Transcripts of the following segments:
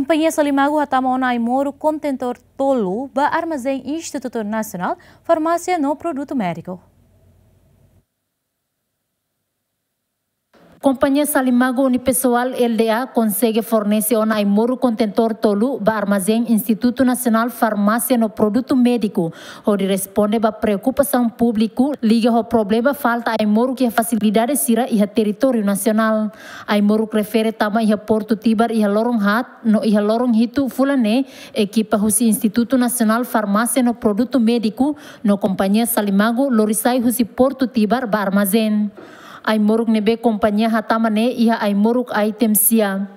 Companhia Salimago Ratamonai Moro Contentor Tolu, Ba armazen Instituto Nacional, Farmacia no Produto Médico. Companhia Salimago Unipessoal LDA consegue fornecer um Naimoro Contentor Tolu para armazém Instituto Nacional Farmácia no Produto Médico, onde responde ba preocupação pública liga ao problema falta Aimoro que a facilidade sira e território nacional. Aimoro prefere também a Porto Tibar e a Lorong Hat, no e a Lorong Hito Fulané, equipa Rusi Instituto Nacional Farmácia no Produto Médico, no Companhia Salimago Lorisai Rusi Porto Tibar para armazém aimoruk nebe companhia hatamane iha aimoruk aitemsia.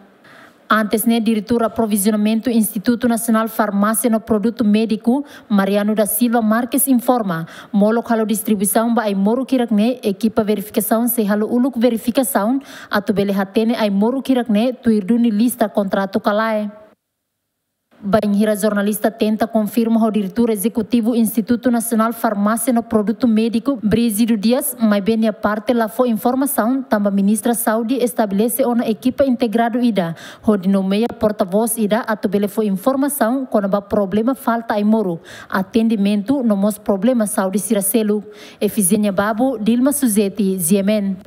Antes ne diretor aprovisionamento Instituto Nacional Farmácia no Produto Médico, Mariano da Silva Marques informa, molo halo distribuição ba aimoro kirakne, equipa verificação se halo uluk verificação, atubele hatene aimoro kirakne, tuirduni lista contrato kalae. Banheira jornalista tenta confirma o diretor executivo do Instituto Nacional Farmácia no Produto Médico, Brígido Dias, mas bem a parte lá foi informação, também a ministra Saúde estabelece uma equipe integrada IDA, onde nomeia porta-voz IDA, atubele foi informação quando há problema falta em Moro, atendimento não mostra problema saúde Siracelo. Efizenia Babu, Dilma Suzete, Ziemen.